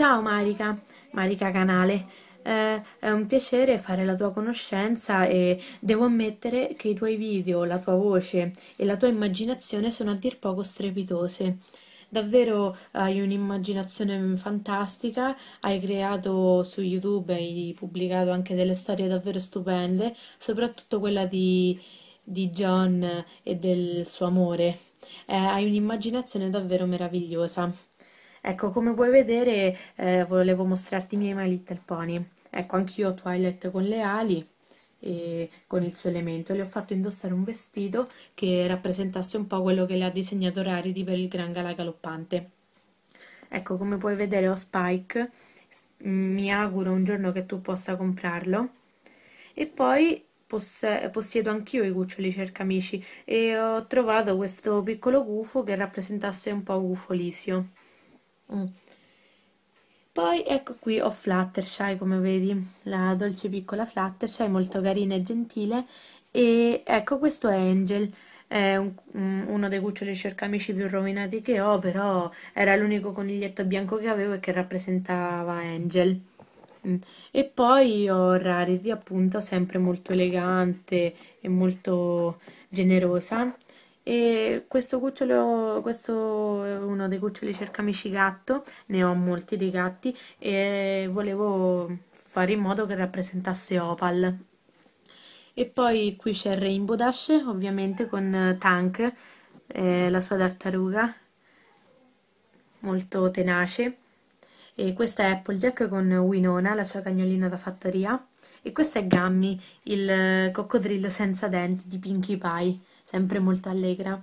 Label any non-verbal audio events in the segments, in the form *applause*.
Ciao Marica, Marica Canale. Eh, è un piacere fare la tua conoscenza e devo ammettere che i tuoi video, la tua voce e la tua immaginazione sono a dir poco strepitose. Davvero hai un'immaginazione fantastica, hai creato su YouTube, e hai pubblicato anche delle storie davvero stupende, soprattutto quella di, di John e del suo amore. Eh, hai un'immaginazione davvero meravigliosa. Ecco, come puoi vedere, eh, volevo mostrarti i miei My Little Pony. Ecco, anch'io ho Twilight con le ali e con il suo elemento. Le ho fatto indossare un vestito che rappresentasse un po' quello che le ha disegnato Rarity per il Gran Gala Galoppante. Ecco, come puoi vedere ho Spike, mi auguro un giorno che tu possa comprarlo. E poi possiedo anch'io i cuccioli cercamici e ho trovato questo piccolo gufo che rappresentasse un po' Gufolisio. Mm. Poi ecco qui ho Fluttershy, come vedi, la dolce piccola Fluttershy, molto carina e gentile. E ecco questo è Angel, è un, mm, uno dei cuccioli cercamici più rovinati che ho, però era l'unico coniglietto bianco che avevo e che rappresentava Angel. Mm. E poi ho Rarity, appunto, sempre molto elegante e molto generosa e questo cucciolo, questo è uno dei cuccioli cercamici gatto, ne ho molti dei gatti e volevo fare in modo che rappresentasse Opal. E poi qui c'è il Rainbow Dash, ovviamente con Tank, eh, la sua tartaruga, molto tenace. E questa è Applejack con Winona, la sua cagnolina da fattoria. E questo è Gummy, il eh, coccodrillo senza denti di Pinkie Pie, sempre molto allegra.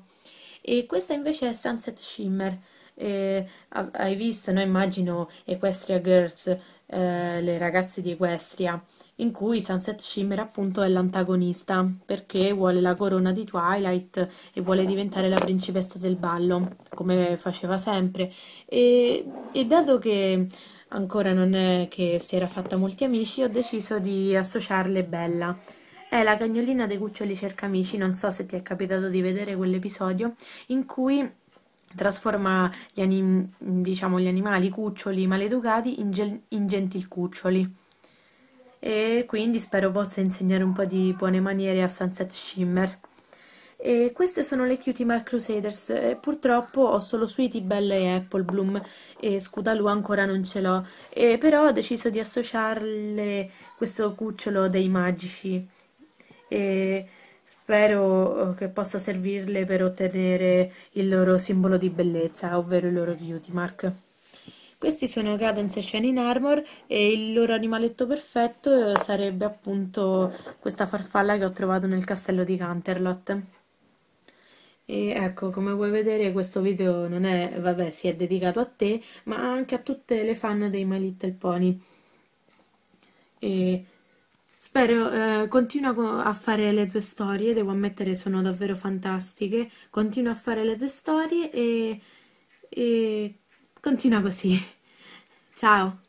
E questa invece è Sunset Shimmer. E, hai visto, no? immagino, Equestria Girls, eh, le ragazze di Equestria, in cui Sunset Shimmer appunto è l'antagonista perché vuole la corona di Twilight e vuole diventare la principessa del ballo, come faceva sempre. E, e dato che ancora non è che si era fatta molti amici, ho deciso di associarle Bella. È la cagnolina dei cuccioli cercamici, non so se ti è capitato di vedere quell'episodio, in cui trasforma gli, anim diciamo, gli animali cuccioli maleducati in, gel- in gentilcuccioli. E quindi spero possa insegnare un po' di buone maniere a Sunset Shimmer. E queste sono le Cutie Mark Crusaders. E purtroppo ho solo Sweetie, Belle e Apple Bloom e Scudaloo ancora non ce l'ho. E però ho deciso di associarle questo cucciolo dei magici. E spero eh, che possa servirle per ottenere il loro simbolo di bellezza, ovvero il loro Cutie Mark. Questi sono Cadence e Shining Armor e il loro animaletto perfetto eh, sarebbe appunto questa farfalla che ho trovato nel castello di Canterlot. E ecco, come puoi vedere questo video non è, vabbè, si è dedicato a te, ma anche a tutte le fan dei My Little Pony. E spero, eh, continua a fare le tue storie, devo ammettere sono davvero fantastiche, continua a fare le tue storie e, e continua così. *laughs* Ciao!